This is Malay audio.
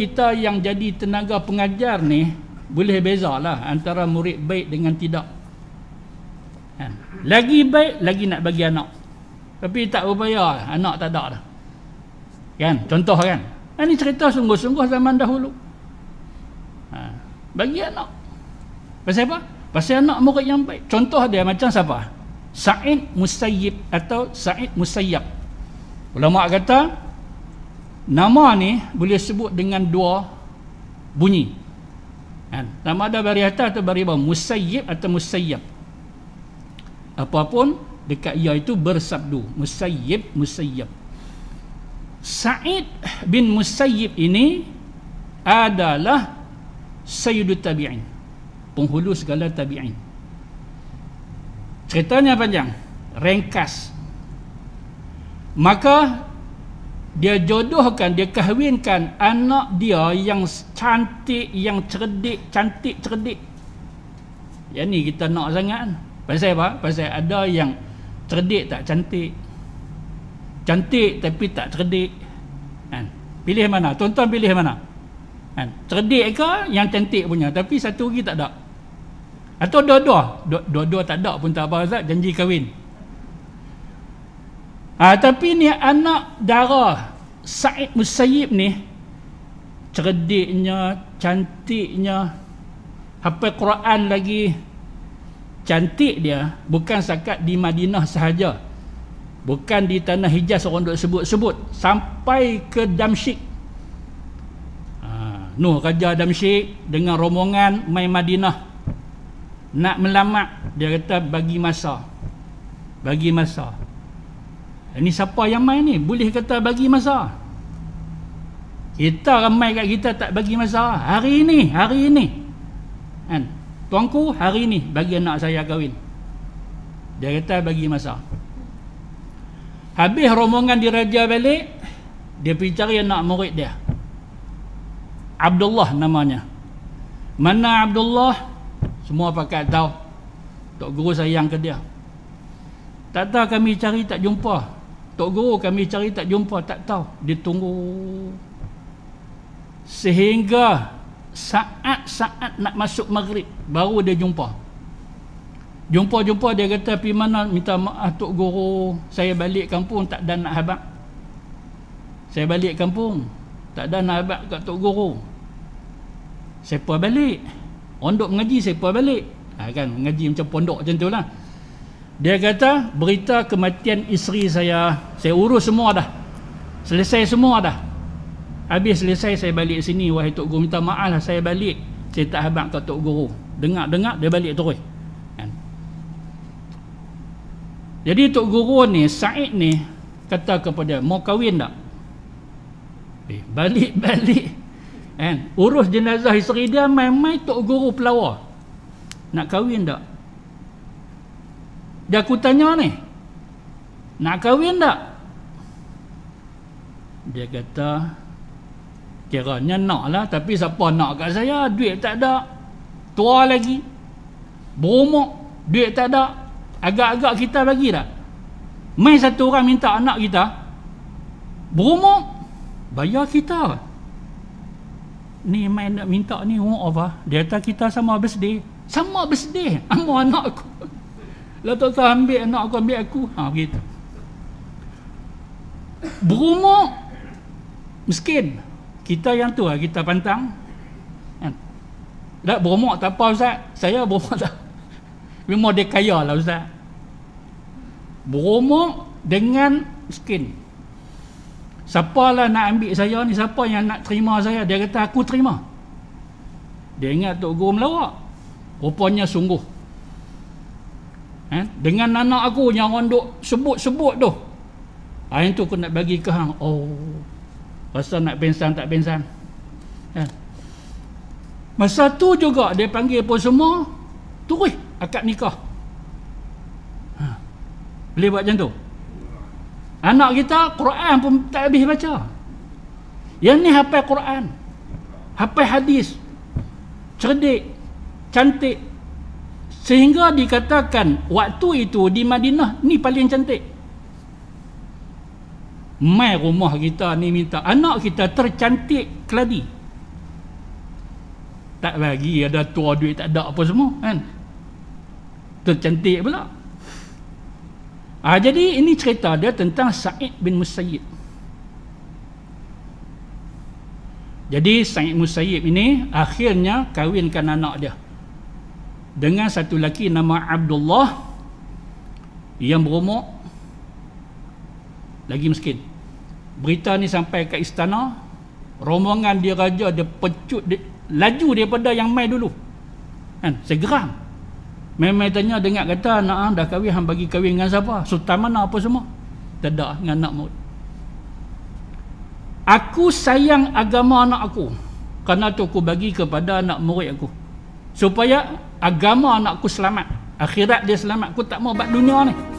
kita yang jadi tenaga pengajar ni boleh bezalah antara murid baik dengan tidak. Kan? Lagi baik lagi nak bagi anak. Tapi tak berbayar, anak tak ada dah. Kan? Contoh kan. Ini ha, cerita sungguh-sungguh zaman dahulu. Ha. Bagi anak. Pasal apa? Pasal anak murid yang baik. Contoh dia macam siapa? Sa'id Musayyib atau Sa'id Musayyab. Ulama kata, nama ni boleh sebut dengan dua bunyi kan sama ada bari atas atau bari bawah musayyib atau musayyab apapun dekat ia itu bersabdu musayyib musayyab Sa'id bin Musayyib ini adalah sayyidut tabi'in penghulu segala tabi'in ceritanya panjang ringkas maka dia jodohkan dia kahwinkan anak dia yang cantik yang cerdik cantik cerdik Ya ni kita nak sangat pasal apa pasal ada yang cerdik tak cantik cantik tapi tak cerdik kan pilih mana tuan-tuan pilih mana kan cerdik ke yang cantik punya tapi satu lagi tak ada atau dua-dua dua-dua tak ada pun tak apa Ustaz janji kahwin Ah ha, tapi ni anak dara Said Musayyib ni cerdiknya, cantiknya hafal Quran lagi cantik dia bukan sekat di Madinah sahaja. Bukan di tanah Hijaz orang duk sebut-sebut sampai ke Damsyik. Ha, Nuh Raja Damsyik dengan rombongan mai Madinah nak melamat dia kata bagi masa. Bagi masa. Ini siapa yang main ni? Boleh kata bagi masa. Kita ramai kat kita tak bagi masa. Hari ini, hari ini. Kan? Tuanku hari ini bagi anak saya kahwin. Dia kata bagi masa. Habis rombongan diraja balik, dia pergi cari anak murid dia. Abdullah namanya. Mana Abdullah? Semua pakat tahu. Tok guru sayang ke dia. Tak tahu kami cari tak jumpa. Tok Guru kami cari tak jumpa, tak tahu. Dia tunggu. Sehingga saat-saat nak masuk maghrib, baru dia jumpa. Jumpa-jumpa dia kata, pergi mana minta maaf Tok Guru, saya balik kampung tak ada nak habak. Saya balik kampung, tak ada nak habak kat Tok Guru. Saya pun balik. Orang duk mengaji, saya pun balik. Ha, kan, mengaji macam pondok macam tu lah. Dia kata berita kematian isteri saya Saya urus semua dah Selesai semua dah Habis selesai saya balik sini Wahai Tok Guru minta maaf lah saya balik Saya tak habang ke Tok Guru Dengar-dengar dia balik terus kan? Jadi Tok Guru ni Said ni Kata kepada dia Mau kahwin tak? Eh, balik-balik kan? Urus jenazah isteri dia Main-main Tok Guru pelawa Nak kahwin tak? Dia aku tanya ni Nak kahwin tak? Dia kata Kiranya nak lah Tapi siapa nak kat saya Duit tak ada Tua lagi Berumuk Duit tak ada Agak-agak kita bagi tak? Main satu orang minta anak kita Berumuk Bayar kita Ni main nak minta ni umur apa? Dia kata kita sama birthday Sama birthday Amor anak aku lah tak tahu ambil anak kau ambil aku. Ha begitu. Berumur miskin. Kita yang tu lah, kita pantang. Kan? Tak berumur tak apa Ustaz. Saya berumur tak. Memang dia kaya lah Ustaz. Berumur dengan miskin. Siapa lah nak ambil saya ni, siapa yang nak terima saya, dia kata aku terima. Dia ingat Tok Guru melawak. Rupanya sungguh. Eh? Dengan anak aku yang orang duk sebut-sebut tu. Ah tu aku nak bagi ke hang. Oh. masa nak pensan tak pensan. Eh? Masa tu juga dia panggil pun semua turis akad nikah. Ha. Boleh buat macam tu. Anak kita Quran pun tak habis baca. Yang ni hafal Quran. Hafal hadis. Cerdik, cantik, Sehingga dikatakan waktu itu di Madinah ni paling cantik. Mai rumah kita ni minta anak kita tercantik keladi. Tak lagi ada tua duit tak ada apa semua kan. Tercantik pula. Ah ha, jadi ini cerita dia tentang Sa'id bin Musayyib. Jadi Sa'id Musayyib ini akhirnya kahwinkan anak dia dengan satu lelaki nama Abdullah yang berumur lagi miskin. Berita ni sampai ke istana, rombongan dia raja dia pecut dia, laju daripada yang mai dulu. Kan, segeram. Memai tanya dengar kata nak ah, dah kahwin hang bagi kahwin dengan siapa? Sultan mana apa semua? Tak dengan anak maut. Aku sayang agama anak aku. Kerana tu aku bagi kepada anak murid aku. Supaya agama anakku selamat akhirat dia selamat aku tak mau buat dunia ni